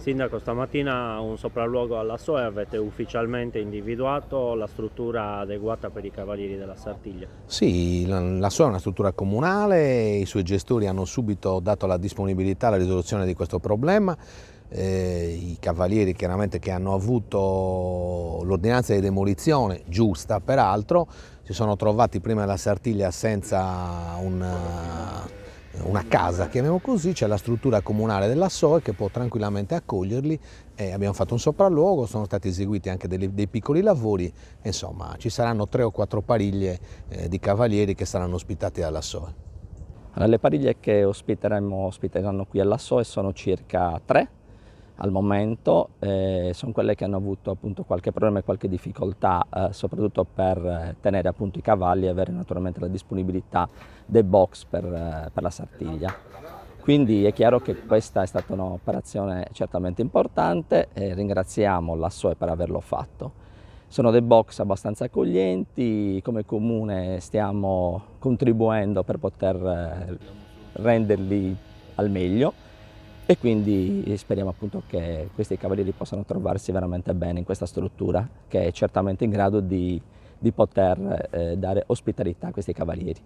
Sindaco, stamattina un sopralluogo alla SOE avete ufficialmente individuato la struttura adeguata per i Cavalieri della Sartiglia? Sì, la SOE è una struttura comunale, i suoi gestori hanno subito dato la disponibilità alla risoluzione di questo problema. Eh, I cavalieri chiaramente che hanno avuto l'ordinanza di demolizione, giusta peraltro, si sono trovati prima della Sartiglia senza un eh, una casa, chiamiamo così, c'è la struttura comunale della SOE che può tranquillamente accoglierli, eh, abbiamo fatto un sopralluogo, sono stati eseguiti anche dei, dei piccoli lavori, insomma ci saranno tre o quattro pariglie eh, di cavalieri che saranno ospitati dalla SOE. Allora, le pariglie che ospiteremo, ospiteranno qui alla SOE sono circa tre, al momento, eh, sono quelle che hanno avuto appunto qualche problema e qualche difficoltà, eh, soprattutto per eh, tenere appunto i cavalli e avere naturalmente la disponibilità dei box per, eh, per la sartiglia. Quindi è chiaro che questa è stata un'operazione certamente importante e ringraziamo la SOE per averlo fatto. Sono dei box abbastanza accoglienti, come comune stiamo contribuendo per poter eh, renderli al meglio e quindi speriamo appunto che questi cavalieri possano trovarsi veramente bene in questa struttura che è certamente in grado di, di poter eh, dare ospitalità a questi cavalieri.